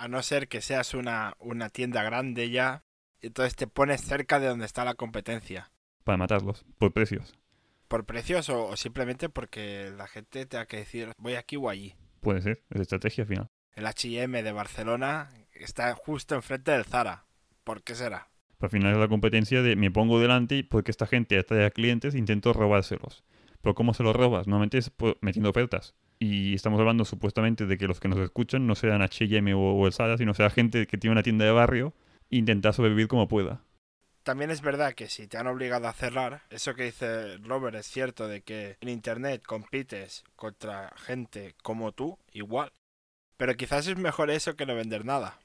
a no ser que seas una, una tienda grande ya, entonces te pones cerca de donde está la competencia.
Para matarlos, por precios.
Por precios o, simplemente porque la gente te ha que decir voy aquí o allí.
Puede ser, es estrategia final.
El HM de Barcelona está justo enfrente del Zara. ¿Por qué será?
Para al final es la competencia de me pongo delante porque esta gente atrae a clientes intento robárselos. Pero ¿cómo se los robas? Normalmente es metiendo ofertas y estamos hablando supuestamente de que los que nos escuchan no sean H&M o, o el sino sea gente que tiene una tienda de barrio e intentar sobrevivir como pueda.
También es verdad que si te han obligado a cerrar, eso que dice Robert es cierto de que en Internet compites contra gente como tú, igual, pero quizás es mejor eso que no vender nada.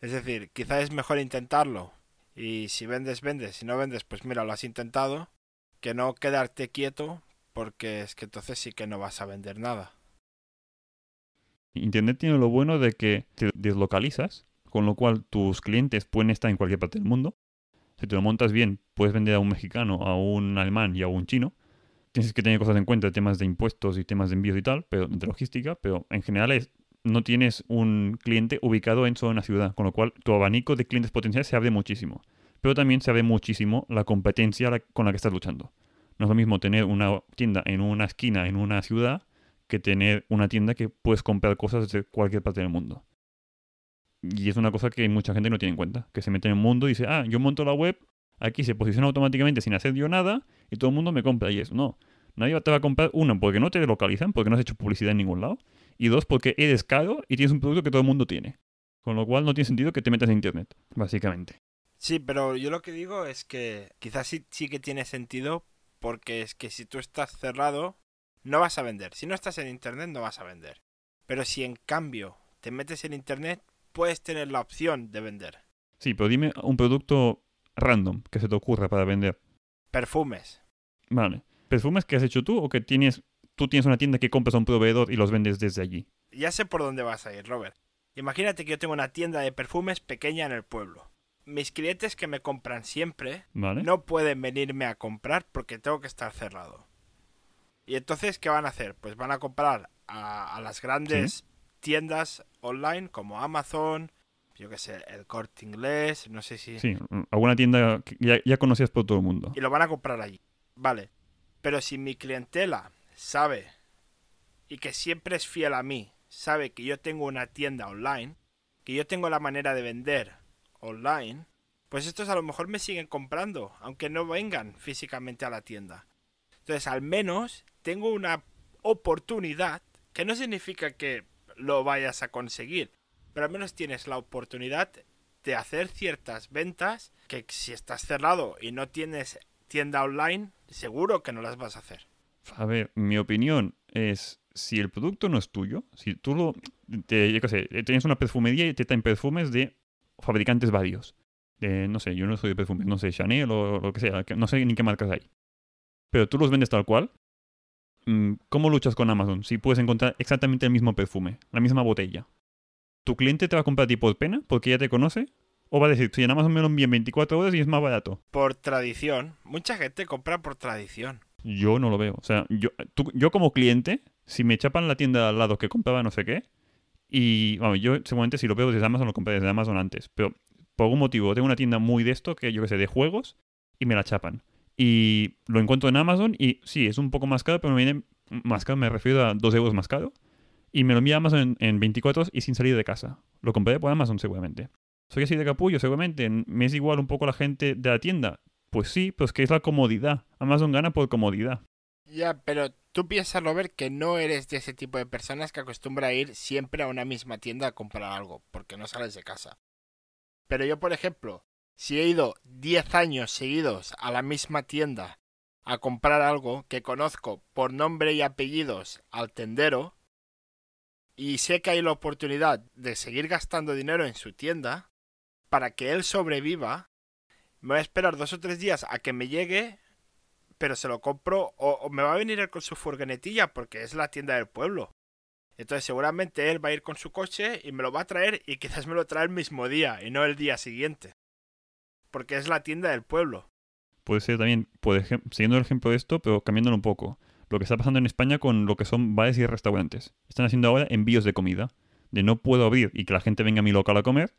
Es decir, quizás es mejor intentarlo y si vendes, vendes, si no vendes, pues mira, lo has intentado, que no quedarte quieto porque es que entonces sí que no vas a vender nada.
Internet tiene lo bueno de que te deslocalizas, con lo cual tus clientes pueden estar en cualquier parte del mundo. Si te lo montas bien, puedes vender a un mexicano, a un alemán y a un chino. Tienes que tener cosas en cuenta, temas de impuestos y temas de envíos y tal, pero de logística, pero en general es, no tienes un cliente ubicado en solo una ciudad, con lo cual tu abanico de clientes potenciales se abre muchísimo. Pero también se abre muchísimo la competencia con la que estás luchando. No es lo mismo tener una tienda en una esquina, en una ciudad, que tener una tienda que puedes comprar cosas desde cualquier parte del mundo. Y es una cosa que mucha gente no tiene en cuenta, que se mete en el mundo y dice, ah, yo monto la web, aquí se posiciona automáticamente sin hacer yo nada y todo el mundo me compra. Y eso no. Nadie te va a comprar, uno, porque no te localizan, porque no has hecho publicidad en ningún lado, y dos, porque eres caro y tienes un producto que todo el mundo tiene. Con lo cual no tiene sentido que te metas en Internet, básicamente.
Sí, pero yo lo que digo es que quizás sí, sí que tiene sentido porque es que si tú estás cerrado, no vas a vender. Si no estás en Internet, no vas a vender. Pero si en cambio te metes en Internet, puedes tener la opción de vender.
Sí, pero dime un producto random que se te ocurra para vender.
Perfumes.
Vale. ¿Perfumes que has hecho tú o que tienes, tú tienes una tienda que compras a un proveedor y los vendes desde allí?
Ya sé por dónde vas a ir, Robert. Imagínate que yo tengo una tienda de perfumes pequeña en el pueblo. Mis clientes que me compran siempre no pueden venirme a comprar porque tengo que estar cerrado. Y entonces, ¿qué van a hacer? Pues van a comprar a, las grandes tiendas online como Amazon, yo qué sé, el corte inglés, no sé
si. Sí, alguna tienda que ya, ya conocías por todo el mundo. Y
lo van a comprar allí. Vale. Pero si mi clientela sabe y que siempre es fiel a mí, sabe que yo tengo una tienda online, que yo tengo la manera de vender online, pues estos a lo mejor me siguen comprando, aunque no vengan físicamente a la tienda. Entonces, al menos tengo una oportunidad, que no significa que lo vayas a conseguir, pero al menos tienes la oportunidad de hacer ciertas ventas que si estás cerrado y no tienes tienda online, seguro que no las vas a hacer.
A ver, mi opinión es si el producto no es tuyo, si tú lo, yo qué sé, tienes una perfumería y te traen perfumes de fabricantes varios. no sé, yo no soy de perfumes, no sé, Chanel o lo que sea, no sé ni qué marcas hay. Pero tú los vendes tal cual, Mm, ¿Cómo luchas con Amazon si puedes encontrar exactamente el mismo perfume, la misma botella? ¿Tu cliente te va a comprar tipo ti por pena, porque ya te conoce? ¿O va a decir, si en Amazon me lo envían 24 horas y es más barato?
Por tradición. Mucha gente compra por tradición.
Yo no lo veo. O sea, yo, como cliente, si me chapan la tienda al lado que compraba no sé qué, y bueno, yo seguramente si lo veo desde Amazon lo compré desde Amazon antes, pero por algún motivo tengo una tienda muy de esto, que yo que sé, de juegos, y me la chapan. Y lo encuentro en Amazon y sí, es un poco más caro, pero me viene más caro, me refiero a dos euros más caro. Y me lo envía Amazon en, 24 24 y sin salir de casa. Lo compré por Amazon seguramente. Soy así de capullo, seguramente. Me es igual un poco la gente de la tienda. Pues sí, pues que es la comodidad. Amazon gana por comodidad.
Ya, pero tú piensas, Robert, que no eres de ese tipo de personas que acostumbra a ir siempre a una misma tienda a comprar algo, porque no sales de casa. Pero yo, por ejemplo, si he ido 10 años seguidos a la misma tienda a comprar algo que conozco por nombre y apellidos al tendero, y sé que hay la oportunidad de seguir gastando dinero en su tienda, para que él sobreviva, me voy a esperar dos o tres días a que me llegue, pero se lo compro o, me va a venir él con su furgonetilla porque es la tienda del pueblo. Entonces seguramente él va a ir con su coche y me lo va a traer y quizás me lo trae el mismo día y no el día siguiente porque es la tienda del pueblo.
Puede ser también, puede, siguiendo el ejemplo de esto, pero cambiándolo un poco, lo que está pasando en España con lo que son bares y restaurantes. Están haciendo ahora envíos de comida, de no puedo abrir y que la gente venga a mi local a comer.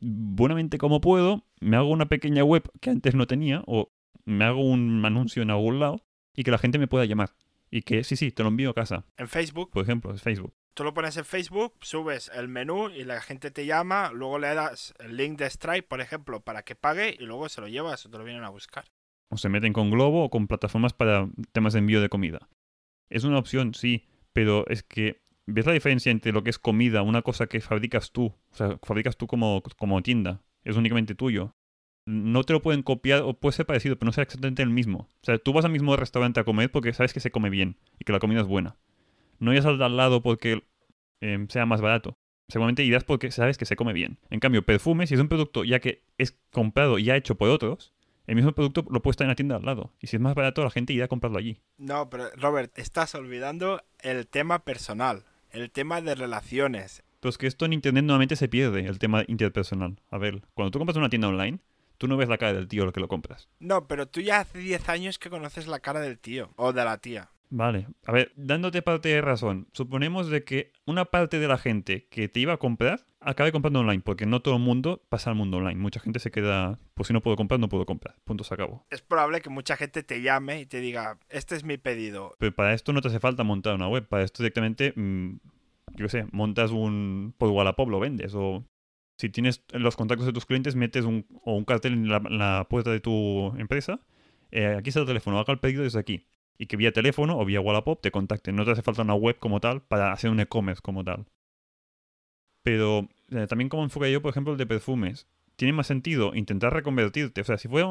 Buenamente como puedo, me hago una pequeña web que antes no tenía o me hago un anuncio en algún lado y que la gente me pueda llamar. Y que sí, sí, te lo envío a casa. En Facebook. Por ejemplo, es Facebook
tú lo pones en Facebook, subes el menú y la gente te llama, luego le das el link de Stripe, por ejemplo, para que pague y luego se lo llevas o te lo vienen a buscar.
O se meten con Globo o con plataformas para temas de envío de comida. Es una opción, sí, pero es que ves la diferencia entre lo que es comida, una cosa que fabricas tú, o sea, fabricas tú como, como tienda, es únicamente tuyo. No te lo pueden copiar o puede ser parecido, pero no sea exactamente el mismo. O sea, tú vas al mismo restaurante a comer porque sabes que se come bien y que la comida es buena no irás al al lado porque em, sea más barato. Seguramente irás porque sabes que se come bien. En cambio, perfume, si es un producto ya que es comprado y ha hecho por otros, el mismo producto lo puedes estar en la tienda al lado. Y si es más barato, la gente irá a comprarlo allí.
No, pero Robert, estás olvidando el tema personal, el tema de relaciones.
Pues que esto en Internet nuevamente se pierde, el tema interpersonal. A ver, cuando tú compras una tienda online, tú no ves la cara del tío lo que lo compras.
No, pero tú ya hace 10 años que conoces la cara del tío o de la tía.
Vale, a ver, dándote parte de razón, suponemos de que una parte de la gente que te iba a comprar acabe comprando online, porque no todo el mundo pasa al mundo online. Mucha gente se queda, pues si no puedo comprar, no puedo comprar. Punto, se acabó.
Es probable que mucha gente te llame y te diga, este es mi pedido.
Pero para esto no te hace falta montar una web, para esto directamente, mm, yo yo sé, montas un, por pues, Wallapop lo vendes, o si tienes los contactos de tus clientes, metes un, o un cartel en la, puerta de tu empresa, eh, aquí está el teléfono, haga el pedido desde aquí y que vía teléfono o vía Wallapop te contacten. No te hace falta una web como tal para hacer un e-commerce como tal. Pero eh, también como enfoque yo, por ejemplo, el de perfumes. Tiene más sentido intentar reconvertirte. O sea, si fuera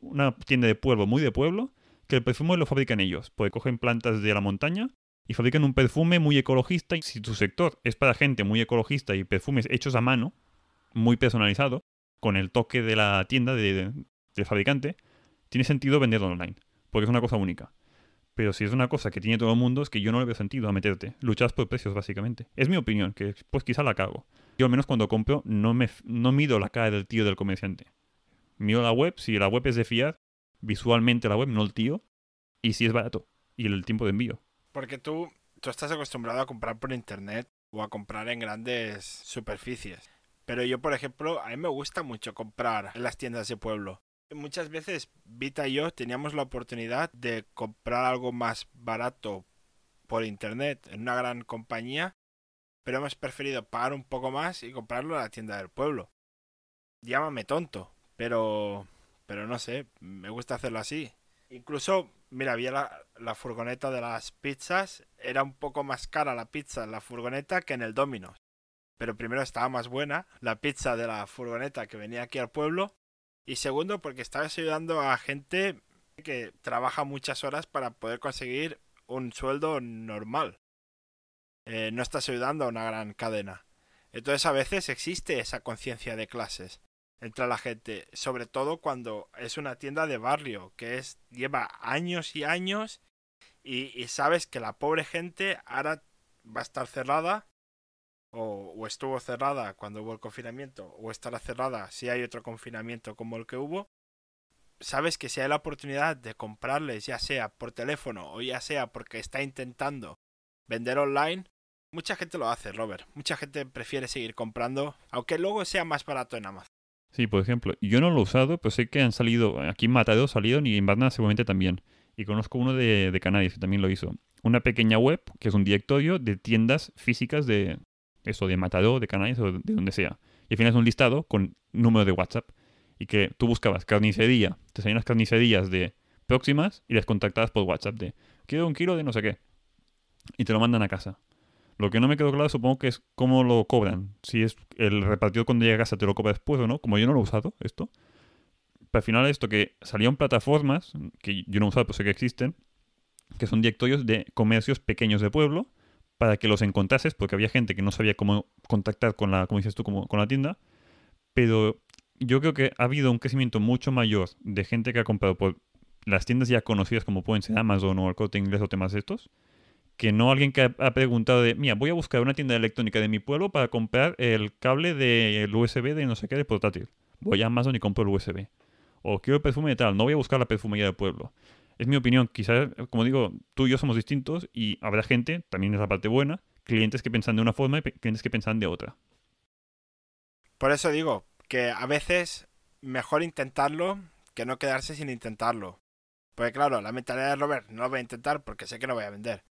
una, tienda de pueblo, muy de pueblo, que el perfume lo fabrican ellos, porque cogen plantas de la montaña y fabrican un perfume muy ecologista. Y si tu sector es para gente muy ecologista y perfumes hechos a mano, muy personalizado, con el toque de la tienda del fabricante, tiene sentido venderlo online, porque es una cosa única. Pero si es una cosa que tiene todo el mundo, es que yo no le veo sentido a meterte. Luchas por precios, básicamente. Es mi opinión, que pues quizá la cago. Yo al menos cuando compro no, me, no mido la cara del tío del comerciante. Miro la web, si la web es de fiar, visualmente la web, no el tío, y si es barato, y el tiempo de envío.
Porque tú, tú estás acostumbrado a comprar por internet o a comprar en grandes superficies. Pero yo, por ejemplo, a mí me gusta mucho comprar en las tiendas de pueblo muchas veces Vita y yo teníamos la oportunidad de comprar algo más barato por internet en una gran compañía, pero hemos preferido pagar un poco más y comprarlo en la tienda del pueblo. Llámame tonto, pero pero no sé, me gusta hacerlo así. Incluso, mira, había la, la, furgoneta de las pizzas, era un poco más cara la pizza en la furgoneta que en el Domino's. Pero primero estaba más buena la pizza de la furgoneta que venía aquí al pueblo y segundo, porque estás ayudando a gente que trabaja muchas horas para poder conseguir un sueldo normal. Eh, no estás ayudando a una gran cadena. Entonces a veces existe esa conciencia de clases entre la gente, sobre todo cuando es una tienda de barrio que es lleva años y años y sabes que la pobre gente ahora va a estar cerrada o, estuvo cerrada cuando hubo el confinamiento, o estará cerrada si hay otro confinamiento como el que hubo, sabes que si hay la oportunidad de comprarles, ya sea por teléfono o ya sea porque está intentando vender online, mucha gente lo hace, Robert. Mucha gente prefiere seguir comprando, aunque luego sea más barato en Amazon.
Sí, por ejemplo, yo no lo he usado, pero sé que han salido, aquí en Matadero salido y en Batman seguramente también. Y conozco uno de, de Canarias que también lo hizo. Una pequeña web, que es un directorio de tiendas físicas de, eso de Matador, de Canales o de donde sea. Y al final es un listado con número de WhatsApp y que tú buscabas carnicería, te salían las carnicerías de próximas y las contactabas por WhatsApp de quiero un kilo de no sé qué y te lo mandan a casa. Lo que no me quedó claro supongo que es cómo lo cobran. Si es el repartidor cuando llega a casa te lo cobra después o no, como yo no lo he usado esto. Pero al final esto que salían plataformas, que yo no he usado pero sé que existen, que son directorios de comercios pequeños de pueblo para que los encontrases, porque había gente que no sabía cómo contactar con la, con la tienda, pero yo creo que ha habido un crecimiento mucho mayor de gente que ha comprado por las tiendas ya conocidas como pueden ser Amazon o el Corte Inglés o temas de estos, que no alguien que ha preguntado de, mira, voy a buscar una tienda electrónica de mi pueblo para comprar el cable del USB de no sé qué de portátil. Voy a Amazon y compro el USB. O quiero el perfume de tal, no voy a buscar la perfumería del pueblo es mi opinión. Quizás, como digo, tú y yo somos distintos y habrá gente, también es la parte buena, clientes que piensan de una forma y clientes que piensan de otra.
Por eso digo que a veces mejor intentarlo que no quedarse sin intentarlo. Porque claro, la mentalidad de Robert, no lo voy a intentar porque sé que no voy a vender.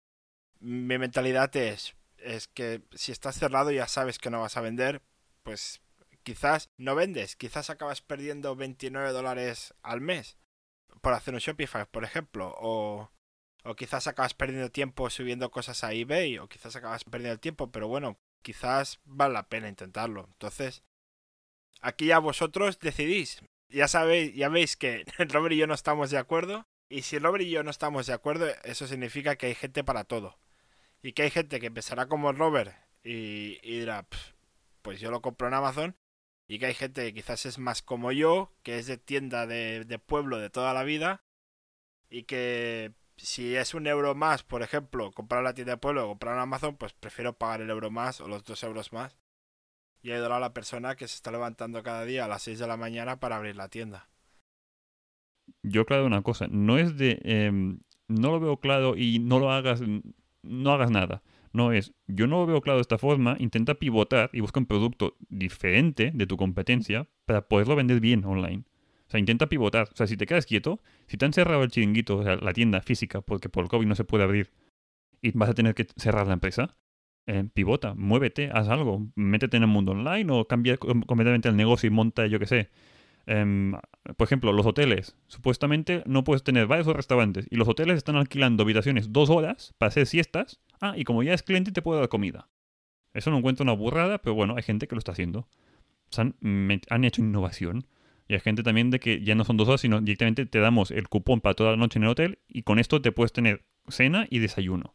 Mi mentalidad es, es que si estás cerrado ya sabes que no vas a vender, pues quizás no vendes, quizás acabas perdiendo 29 dólares al mes por hacer un Shopify, por ejemplo, o, o quizás acabas perdiendo tiempo subiendo cosas a eBay, o quizás acabas perdiendo el tiempo, pero bueno, quizás vale la pena intentarlo. Entonces, aquí ya vosotros decidís. Ya sabéis, ya veis que Robert y yo no estamos de acuerdo. Y si Robert y yo no estamos de acuerdo, eso significa que hay gente para todo. Y que hay gente que empezará como Robert y, y dirá, pues yo lo compro en Amazon y que hay gente que quizás es más como yo, que es de tienda de, pueblo de toda la vida y que si es un euro más, por ejemplo, comprar la tienda de pueblo o comprar en Amazon, pues prefiero pagar el euro más o los dos euros más. Y ayudar a la persona que se está levantando cada día a las seis de la mañana para abrir la tienda.
Yo claro una cosa, no es de... Em, no lo veo claro y no lo hagas, no hagas nada. No es, yo no lo veo claro de esta forma, intenta pivotar y busca un producto diferente de tu competencia para poderlo vender bien online. O sea, intenta pivotar. O sea, si te quedas quieto, si te han cerrado el chiringuito, o sea, la tienda física, porque por el COVID no se puede abrir y vas a tener que cerrar la empresa, eh, pivota, muévete, haz algo, métete en el mundo online o cambia completamente el negocio y monta, yo qué sé, em, por ejemplo, los hoteles. Supuestamente no puedes tener varios restaurantes. Y los hoteles están alquilando habitaciones dos horas para hacer siestas Ah, y como ya es cliente te puedo dar comida. Eso no encuentro una burrada, pero bueno, hay gente que lo está haciendo. O han, han, hecho innovación. Y hay gente también de que ya no son dos horas, sino directamente te damos el cupón para toda la noche en el hotel y con esto te puedes tener cena y desayuno.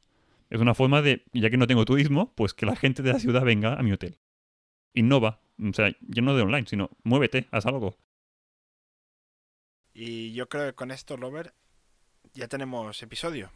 Es una forma de, ya que no tengo turismo, pues que la gente de la ciudad venga a mi hotel. Innova. O sea, ya no de online, sino muévete, haz algo.
Y yo creo que con esto, Lover, ya tenemos episodio.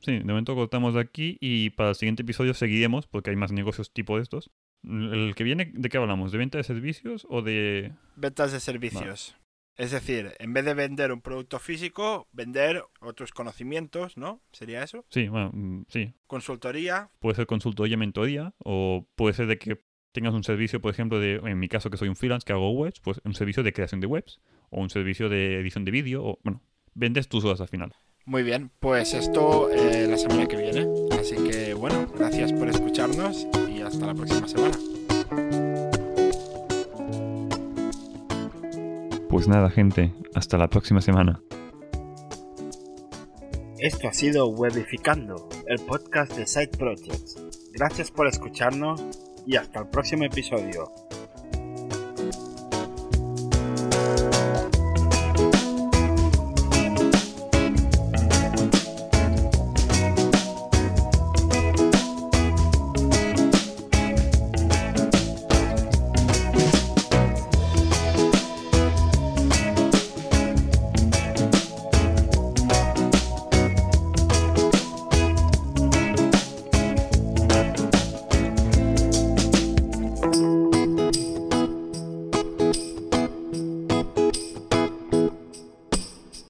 Sí, de momento cortamos de aquí y para el siguiente episodio seguiremos porque hay más negocios tipo estos. El que viene, ¿de qué hablamos? ¿De venta de servicios o de...? Ventas de servicios.
Es decir, en vez de vender un producto físico, vender otros conocimientos, ¿no? ¿Sería eso? Sí, bueno, mm, sí. Consultoría.
Puede ser consultoría, mentoría, o puede ser de que tengas un servicio, por ejemplo, de, en mi caso que soy un freelance que hago webs, pues un servicio de creación de webs, o un servicio de edición de vídeo, o bueno, vendes tus horas al final.
Muy bien, pues esto eh, la semana que viene. Así que bueno, gracias por escucharnos y hasta la próxima semana.
Pues nada, gente, hasta la próxima semana.
Esto ha sido Webificando, el podcast de Side Projects. Gracias por escucharnos y hasta el próximo episodio.